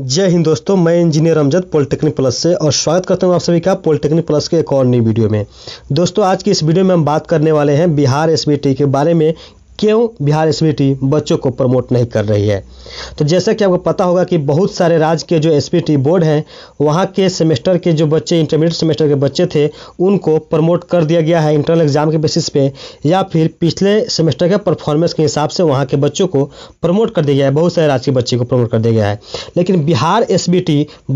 जय हिंद दोस्तों मैं इंजीनियर अमजद पॉलिटेक्निक प्लस से और स्वागत करता हूं आप सभी का पॉलिटेक्निक प्लस के एक और नई वीडियो में दोस्तों आज की इस वीडियो में हम बात करने वाले हैं बिहार एस के बारे में क्यों बिहार एसबीटी बच्चों को प्रमोट नहीं कर रही है तो जैसा कि आपको पता होगा कि बहुत सारे राज्य के जो एसबीटी बोर्ड हैं वहाँ के सेमेस्टर के जो बच्चे इंटरमीडिएट सेमेस्टर के बच्चे थे उनको प्रमोट कर दिया गया है इंटरनल एग्जाम के बेसिस पे या फिर पिछले सेमेस्टर के परफॉर्मेंस के हिसाब से वहाँ के बच्चों को प्रमोट कर दिया गया है बहुत सारे राज्य के बच्चे को प्रमोट कर दिया गया है लेकिन बिहार एस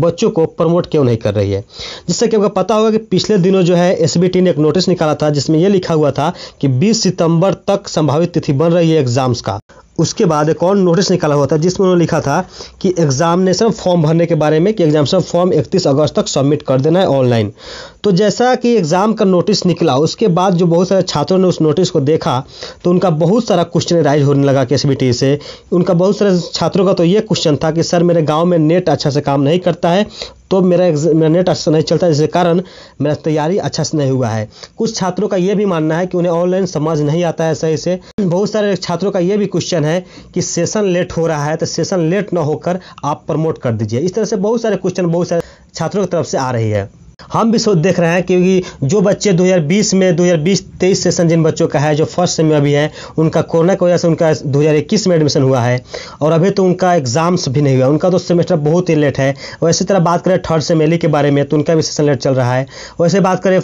बच्चों को प्रमोट क्यों नहीं कर रही है जिससे कि आपको पता होगा कि पिछले दिनों जो है एस ने एक नोटिस निकाला था जिसमें यह लिखा हुआ था कि बीस सितंबर तक संभावित तिथि बन रही है एग्ज़ाम्स का उसके बाद एक और नोटिस निकाला हुआ था जिसमें उन्होंने लिखा था कि एग्जामिनेशन फॉर्म भरने के बारे में कि एग्जामिनेशन फॉर्म 31 अगस्त तक सबमिट कर देना है ऑनलाइन तो जैसा कि एग्ज़ाम का नोटिस निकला उसके बाद जो बहुत सारे छात्रों ने उस नोटिस को देखा तो उनका बहुत सारा क्वेश्चन राइज होने लगा के से उनका बहुत सारे छात्रों का तो ये क्वेश्चन था कि सर मेरे गाँव में नेट अच्छा से काम नहीं करता है तो मेरा मेरा नेट अच्छा नहीं चलता जिसके कारण मेरा तैयारी अच्छा से नहीं हुआ है कुछ छात्रों का ये भी मानना है कि उन्हें ऑनलाइन समझ नहीं आता है सही से बहुत सारे छात्रों का ये भी क्वेश्चन है कि सेशन लेट हो रहा है तो सेशन लेट ना होकर आप प्रमोट कर दीजिए इस तरह से बहुत सारे क्वेश्चन बहुत सारे छात्रों की तरफ से आ रही है हम भी सोच देख रहे हैं क्योंकि जो बच्चे 2020 में 2020-23 सेशन जिन बच्चों का है जो फर्स्ट सेम में अभी है उनका कोरोना की वजह से उनका 2021 में एडमिशन हुआ है और अभी तो उनका एग्ज़ाम्स भी नहीं हुआ उनका तो सेमेस्टर बहुत ही लेट है और इसी तरह बात करें थर्ड सेम एली के बारे में तो उनका भी सेशन लेट चल रहा है वैसे बात करें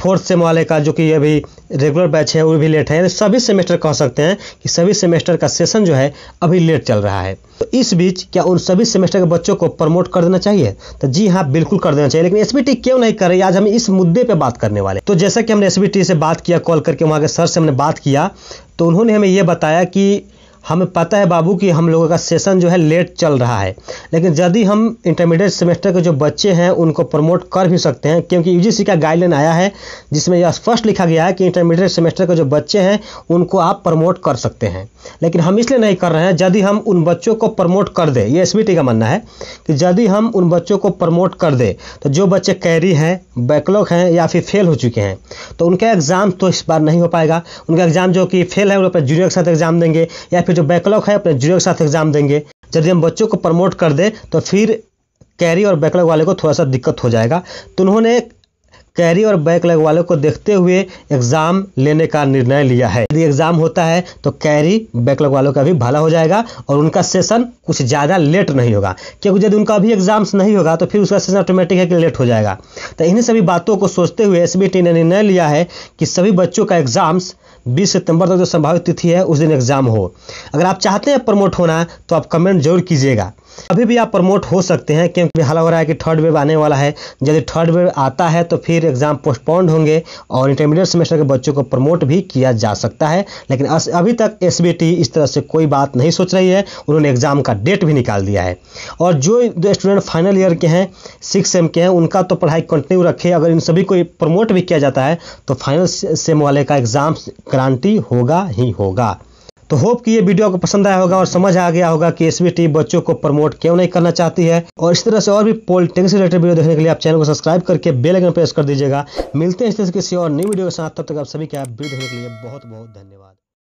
फोर्थ सेम वाले का जो कि अभी रेगुलर बैच है वो भी लेट है यानी सभी सेमेस्टर कह सकते हैं कि सभी सेमेस्टर का सेशन जो है अभी लेट चल रहा है तो इस बीच क्या उन सभी सेमेस्टर के बच्चों को प्रमोट कर देना चाहिए तो जी हाँ बिल्कुल कर देना चाहिए लेकिन एसबीटी क्यों नहीं कर रही आज हम इस मुद्दे पर बात करने वाले तो जैसा कि हमने एसबीटी से बात किया कॉल करके वहाँ के सर से हमने बात किया तो उन्होंने हमें यह बताया कि हमें पता है बाबू कि हम लोगों का सेशन जो है लेट चल रहा है लेकिन यदि हम इंटरमीडिएट सेमेस्टर के जो बच्चे हैं उनको प्रमोट कर भी सकते हैं क्योंकि यूजीसी का गाइडलाइन आया है जिसमें यह स्पष्ट लिखा गया है कि इंटरमीडिएट सेमेस्टर के जो बच्चे हैं उनको आप प्रमोट कर सकते हैं लेकिन हम इसलिए नहीं कर रहे हैं यदि हम उन बच्चों को प्रमोट कर दें ये एस का मानना है कि यदि हम उन बच्चों को प्रमोट कर दें तो जो बच्चे कैरी हैं बैकलॉग हैं या फिर फेल हो चुके हैं तो उनका एग्ज़ाम तो इस बार नहीं हो पाएगा उनका एग्ज़ाम जो कि फेल है उन पर जूनियर के साथ एग्ज़ाम देंगे या फिर फिर जो बैकलॉग है अपने जीरो के साथ एग्जाम देंगे यदि हम बच्चों को प्रमोट कर दें तो फिर कैरी और बैकलॉग वाले को थोड़ा सा दिक्कत हो जाएगा तो उन्होंने कैरी और बैकलॉग वाले को देखते हुए एग्ज़ाम लेने का निर्णय लिया है यदि एग्ज़ाम होता है तो कैरी बैकलॉग वालों का भी भला हो जाएगा और उनका सेशन कुछ ज़्यादा लेट नहीं होगा क्योंकि यदि उनका अभी एग्ज़ाम्स नहीं होगा तो फिर उसका सेशन ऑटोमेटिक है कि लेट हो जाएगा तो इन्हीं सभी बातों को सोचते हुए एस ने निर्णय लिया है कि सभी बच्चों का एग्ज़ाम्स बीस सितंबर तक जो संभावित तिथि है उस दिन एग्जाम हो अगर आप चाहते हैं प्रमोट होना तो आप कमेंट जरूर कीजिएगा अभी भी आप प्रमोट हो सकते हैं क्योंकि हाल हो रहा है कि थर्ड वेव आने वाला है यदि थर्ड वेव आता है तो फिर एग्ज़ाम पोस्टपोन्ड होंगे और इंटरमीडिएट सेमेस्टर के बच्चों को प्रमोट भी किया जा सकता है लेकिन अभी तक एस इस तरह से कोई बात नहीं सोच रही है उन्होंने एग्ज़ाम का डेट भी निकाल दिया है और जो स्टूडेंट फाइनल ईयर के हैं सिक्स सेम के हैं उनका तो पढ़ाई कंटिन्यू रखे अगर इन सभी को प्रमोट भी किया जाता है तो फाइनल सेम वाले का एग्ज़ाम ग्रांटी होगा ही होगा तो होप कि ये वीडियो आपको पसंद आया होगा और समझ आ गया होगा कि एसबीटी बच्चों को प्रमोट क्यों नहीं करना चाहती है और इस तरह से और भी पॉलिटिक्स रिलेटेड वीडियो देखने के लिए आप चैनल को सब्सक्राइब करके बेलाइकन प्रेस कर दीजिएगा मिलते हैं इस तरह से किसी और न्यू वीडियो के साथ तब तक आप सभी का वीडियो देखने के लिए बहुत बहुत धन्यवाद